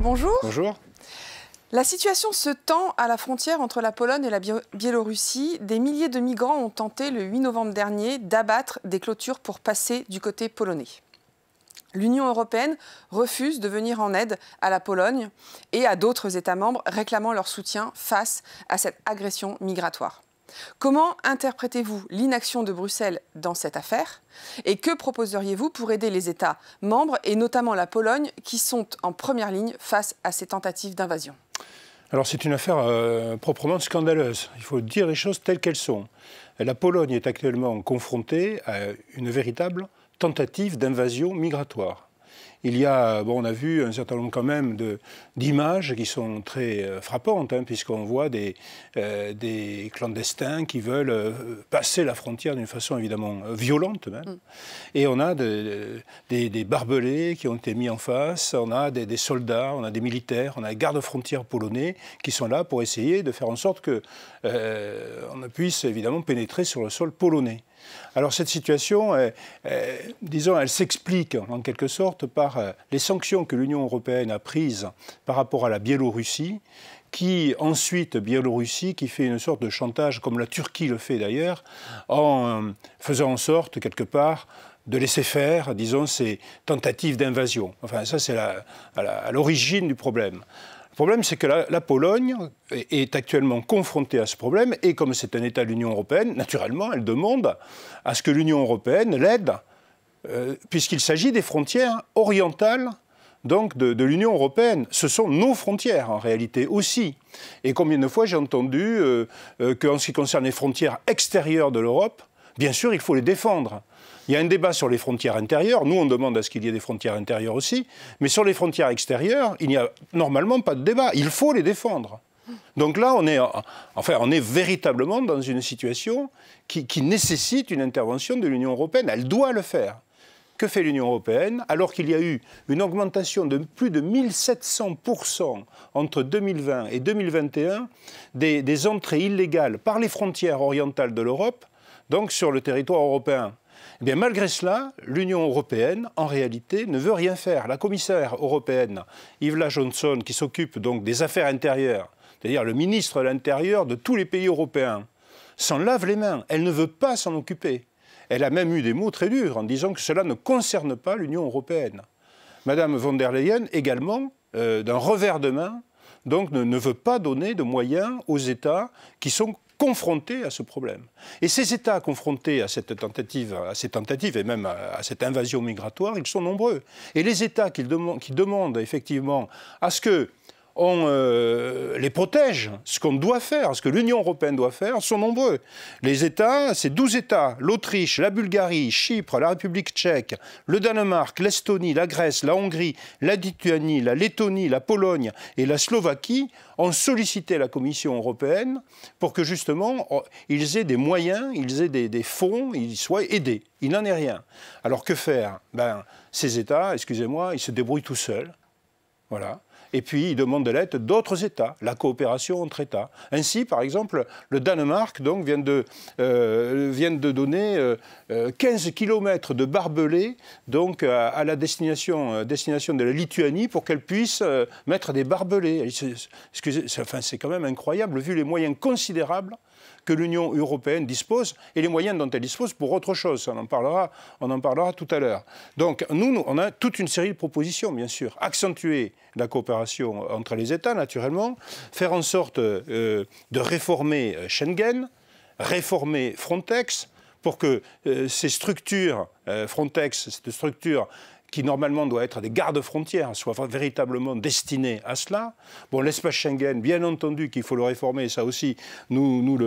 bonjour. Bonjour. La situation se tend à la frontière entre la Pologne et la Biélorussie. Des milliers de migrants ont tenté le 8 novembre dernier d'abattre des clôtures pour passer du côté polonais. L'Union européenne refuse de venir en aide à la Pologne et à d'autres États membres réclamant leur soutien face à cette agression migratoire. Comment interprétez-vous l'inaction de Bruxelles dans cette affaire Et que proposeriez-vous pour aider les États membres, et notamment la Pologne, qui sont en première ligne face à ces tentatives d'invasion alors c'est une affaire euh, proprement scandaleuse. Il faut dire les choses telles qu'elles sont. La Pologne est actuellement confrontée à une véritable tentative d'invasion migratoire. Il y a, bon, on a vu un certain nombre quand même d'images qui sont très euh, frappantes, hein, puisqu'on voit des, euh, des clandestins qui veulent euh, passer la frontière d'une façon évidemment violente mm. Et on a des, des, barbelés qui ont été mis en face, on a des, des soldats, on a des militaires, on a des gardes-frontières polonais qui sont là pour essayer de faire en sorte que on puisse évidemment pénétrer sur le sol polonais. Alors cette situation, disons, elle s'explique en quelque sorte par euh, les sanctions que l'Union européenne a prises par rapport à la Biélorussie, qui ensuite, Biélorussie, qui fait une sorte de chantage, comme la Turquie le fait d'ailleurs, en euh, faisant en sorte, quelque part, de laisser faire, disons, ces tentatives d'invasion. Enfin, ça, c'est à l'origine du problème. Le problème, c'est que la, Pologne est actuellement confrontée à ce problème, et comme c'est un État de l'Union européenne, naturellement, elle demande à ce que l'Union européenne l'aide euh, puisqu'il s'agit des frontières orientales de, l'Union européenne. Ce sont nos frontières en réalité aussi. Et combien de fois j'ai entendu euh, euh, qu'en ce qui concerne les frontières extérieures de l'Europe, bien sûr, il faut les défendre. Il y a un débat sur les frontières intérieures. Nous, on demande à ce qu'il y ait des frontières intérieures aussi. Mais sur les frontières extérieures, il n'y a normalement pas de débat. Il faut les défendre. Donc là, on est, enfin, on est véritablement dans une situation qui nécessite une intervention de l'Union européenne. Elle doit le faire. Que fait l'Union européenne alors qu'il y a eu une augmentation de plus de 1700% entre 2020 et 2021 des, entrées illégales par les frontières orientales de l'Europe, donc sur le territoire européen eh bien, malgré cela, l'Union européenne, en réalité, ne veut rien faire. La commissaire européenne, Yvla Johnson, qui s'occupe donc des affaires intérieures, c'est-à-dire le ministre de l'Intérieur de tous les pays européens, s'en lave les mains. Elle ne veut pas s'en occuper. Elle a même eu des mots très durs en disant que cela ne concerne pas l'Union européenne. Madame von der Leyen également, euh, d'un revers de main, donc ne, veut pas donner de moyens aux États qui sont confrontés à ce problème. Et ces États confrontés à, cette tentative, à ces tentatives et même à, cette invasion migratoire, ils sont nombreux. Et les États qui demandent effectivement à ce que on euh, les protège. Ce qu'on doit faire, ce que l'Union européenne doit faire, sont nombreux. Les États, ces 12 États, l'Autriche, la Bulgarie, Chypre, la République tchèque, le Danemark, l'Estonie, la Grèce, la Hongrie, la Lituanie, la Lettonie, la Pologne et la Slovaquie ont sollicité la Commission européenne pour que justement ils aient des moyens, ils aient des, des fonds, ils soient aidés. Il n'en est rien. Alors que faire ben, Ces États, excusez-moi, ils se débrouillent tout seuls. Voilà et puis il demande de l'aide d'autres États, la coopération entre États. Ainsi, par exemple, le Danemark donc, vient, de, euh, de donner 15 euh, euh, km de barbelés donc, à, la destination, destination de la Lituanie pour qu'elle puisse mettre des barbelés. Excusez, enfin, c'est quand même incroyable vu les moyens considérables que l'Union européenne dispose et les moyens dont elle dispose pour autre chose. On en parlera, on en parlera tout à l'heure. Donc nous, on a toute une série de propositions, bien sûr. Accentuer la coopération entre les États, naturellement, faire en sorte euh, de réformer euh, Schengen, réformer Frontex, pour que euh, ces structures, Frontex, cette structure qui normalement doit être des gardes-frontières, hein, soit véritablement destiné à cela. Bon, l'espace Schengen, bien entendu qu'il faut le réformer, ça aussi, nous,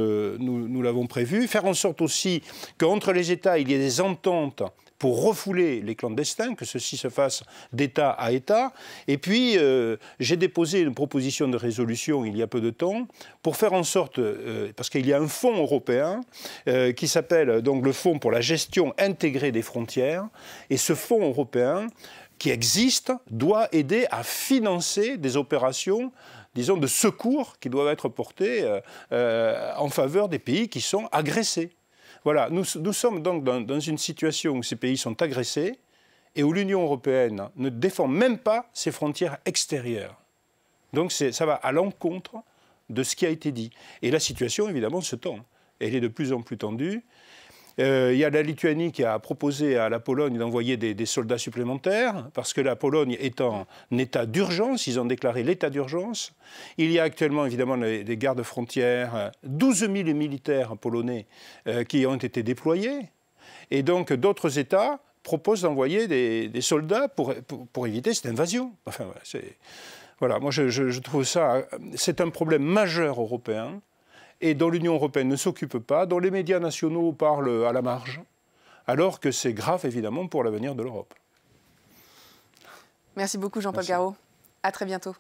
l'avons prévu. Faire en sorte aussi qu'entre les États, il y ait des ententes pour refouler les clandestins, que ceci se fasse d'État à État. Et puis, euh, j'ai déposé une proposition de résolution il y a peu de temps pour faire en sorte, euh, parce qu'il y a un fonds européen euh, qui s'appelle donc le Fonds pour la gestion intégrée des frontières, et ce fonds européen qui existe doit aider à financer des opérations disons, de secours qui doivent être portées en faveur des pays qui sont agressés. Voilà, nous, sommes donc dans, dans, une situation où ces pays sont agressés et où l'Union européenne ne défend même pas ses frontières extérieures. Donc ça va à l'encontre de ce qui a été dit. Et la situation, évidemment, se tend. Elle est de plus en plus tendue. Euh, il y a la Lituanie qui a proposé à la Pologne d'envoyer des, soldats supplémentaires, parce que la Pologne est en état d'urgence, ils ont déclaré l'état d'urgence. Il y a actuellement évidemment des gardes frontières, 12 euh, 000 militaires polonais euh, qui ont été déployés. Et donc d'autres États proposent d'envoyer des, soldats pour, éviter cette invasion. Enfin, voilà, moi je trouve ça, c'est un problème majeur européen et dont l'Union européenne ne s'occupe pas, dont les médias nationaux parlent à la marge, alors que c'est grave évidemment pour l'avenir de l'Europe. Merci beaucoup Jean-Paul Garot. À très bientôt.